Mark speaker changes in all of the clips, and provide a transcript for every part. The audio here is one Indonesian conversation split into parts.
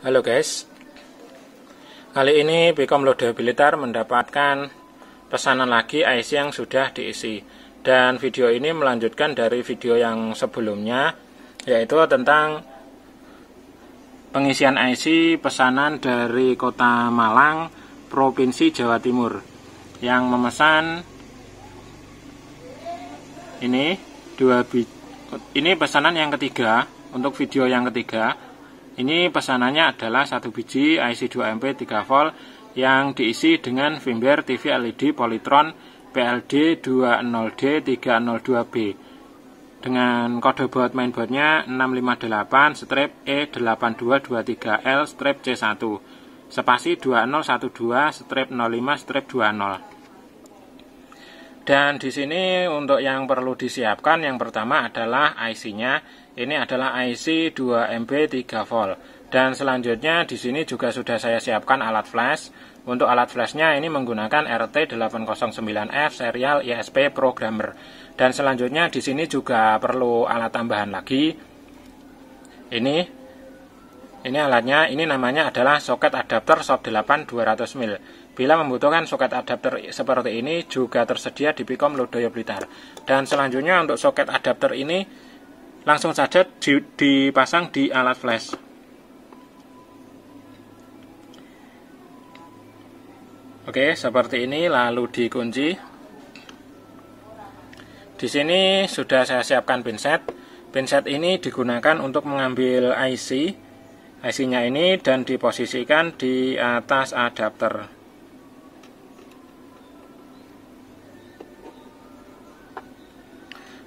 Speaker 1: Halo guys, kali ini Bcom Lode Habilitar mendapatkan pesanan lagi IC yang sudah diisi dan video ini melanjutkan dari video yang sebelumnya yaitu tentang pengisian IC pesanan dari kota Malang, Provinsi Jawa Timur yang memesan ini dua ini pesanan yang ketiga untuk video yang ketiga ini pesanannya adalah satu biji IC 2MP 3 volt yang diisi dengan firmware TV LED Polytron PLD 20D302B dengan kode board mainboardnya 658 strip E8223L strip C1 spasi 2012 strip 05 strip 20 dan di sini untuk yang perlu disiapkan yang pertama adalah IC-nya. Ini adalah IC 2MB 3 volt. Dan selanjutnya di sini juga sudah saya siapkan alat flash. Untuk alat flashnya ini menggunakan RT809F serial ISP programmer. Dan selanjutnya di sini juga perlu alat tambahan lagi. Ini ini alatnya, ini namanya adalah soket adapter SOP 8 200 mil. Bila membutuhkan soket adapter seperti ini juga tersedia di Pikom Lodoyo Blitar. Dan selanjutnya untuk soket adapter ini langsung saja dipasang di alat flash. Oke, seperti ini lalu dikunci. Di sini sudah saya siapkan pinset. Pinset ini digunakan untuk mengambil IC. IC-nya ini dan diposisikan di atas adapter.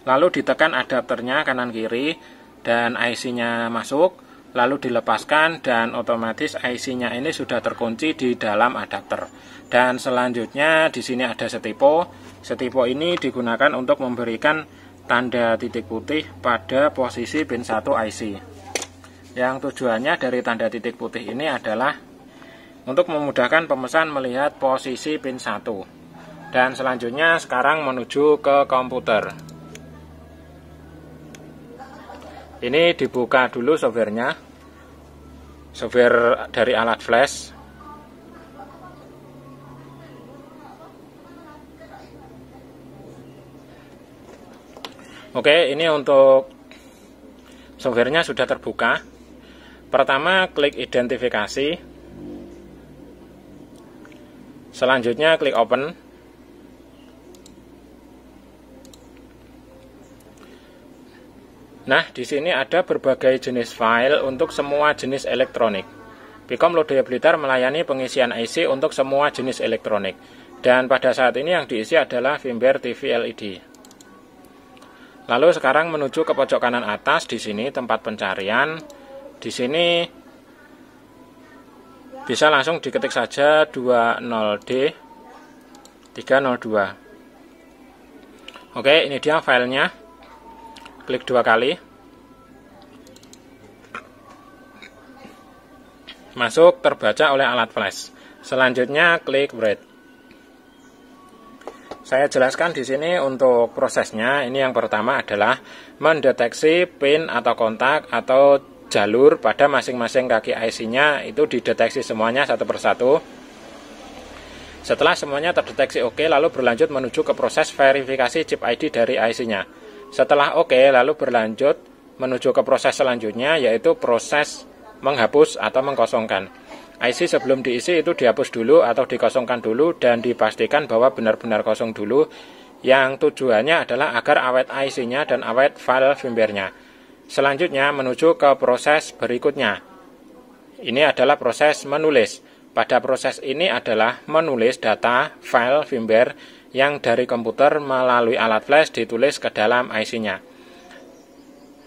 Speaker 1: lalu ditekan adapternya kanan kiri dan IC-nya masuk lalu dilepaskan dan otomatis IC-nya ini sudah terkunci di dalam adapter. Dan selanjutnya di sini ada setipo. Setipo ini digunakan untuk memberikan tanda titik putih pada posisi pin 1 IC. Yang tujuannya dari tanda titik putih ini adalah untuk memudahkan pemesan melihat posisi pin 1. Dan selanjutnya sekarang menuju ke komputer. ini dibuka dulu softwarenya software dari alat flash Oke, ini untuk softwarenya sudah terbuka. Pertama, klik identifikasi. Selanjutnya, klik open. Nah, di sini ada berbagai jenis file untuk semua jenis elektronik. Pikom Lodaya Blitar melayani pengisian IC untuk semua jenis elektronik. Dan pada saat ini yang diisi adalah firmware TV LED. Lalu sekarang menuju ke pojok kanan atas di sini tempat pencarian. Di sini bisa langsung diketik saja 20D 302 oke ini dia filenya klik dua kali masuk terbaca oleh alat flash selanjutnya klik read saya jelaskan di sini untuk prosesnya. Ini yang pertama adalah mendeteksi pin atau kontak atau jalur pada masing-masing kaki IC-nya itu dideteksi semuanya satu persatu. Setelah semuanya terdeteksi oke, lalu berlanjut menuju ke proses verifikasi chip ID dari IC-nya. Setelah oke, okay, lalu berlanjut menuju ke proses selanjutnya, yaitu proses menghapus atau mengkosongkan. IC sebelum diisi itu dihapus dulu atau dikosongkan dulu dan dipastikan bahwa benar-benar kosong dulu yang tujuannya adalah agar awet IC-nya dan awet file firmware-nya. Selanjutnya menuju ke proses berikutnya. Ini adalah proses menulis. Pada proses ini adalah menulis data file firmware yang dari komputer melalui alat flash ditulis ke dalam IC-nya.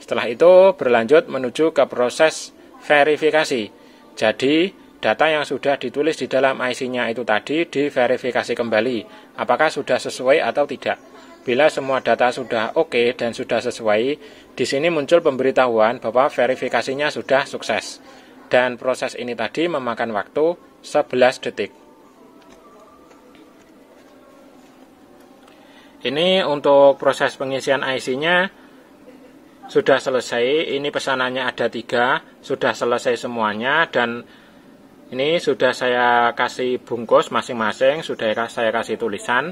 Speaker 1: Setelah itu berlanjut menuju ke proses verifikasi. Jadi, data yang sudah ditulis di dalam IC-nya itu tadi diverifikasi kembali apakah sudah sesuai atau tidak. Bila semua data sudah oke okay dan sudah sesuai, di sini muncul pemberitahuan bahwa verifikasinya sudah sukses. Dan proses ini tadi memakan waktu 11 detik. Ini untuk proses pengisian IC-nya sudah selesai. Ini pesanannya ada tiga, sudah selesai semuanya dan ini sudah saya kasih bungkus masing-masing, sudah saya kasih tulisan.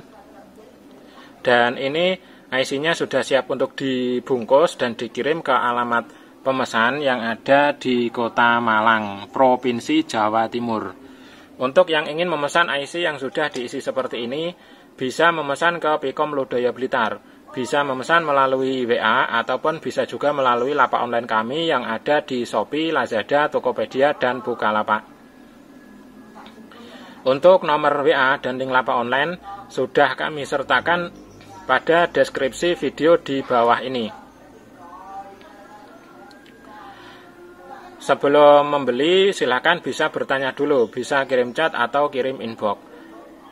Speaker 1: Dan ini IC-nya sudah siap untuk dibungkus dan dikirim ke alamat pemesan yang ada di Kota Malang, Provinsi Jawa Timur. Untuk yang ingin memesan IC yang sudah diisi seperti ini, bisa memesan ke Pikom Lodaya Blitar, bisa memesan melalui WA ataupun bisa juga melalui lapak online kami yang ada di Shopee, Lazada, Tokopedia, dan Bukalapak. Untuk nomor WA dan link lapak online sudah kami sertakan pada deskripsi video di bawah ini. Sebelum membeli, silakan bisa bertanya dulu, bisa kirim chat atau kirim inbox.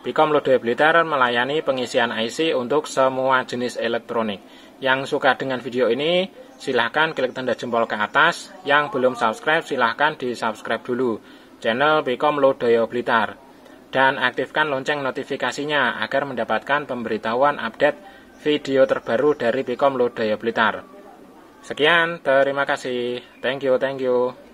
Speaker 1: Bicom Lode Blitar melayani pengisian IC untuk semua jenis elektronik. Yang suka dengan video ini, silahkan klik tanda jempol ke atas. Yang belum subscribe, silahkan di-subscribe dulu channel Bicom Lodaya Blitar. Dan aktifkan lonceng notifikasinya agar mendapatkan pemberitahuan update video terbaru dari Bicom Lodaya Blitar. Sekian, terima kasih. Thank you, thank you.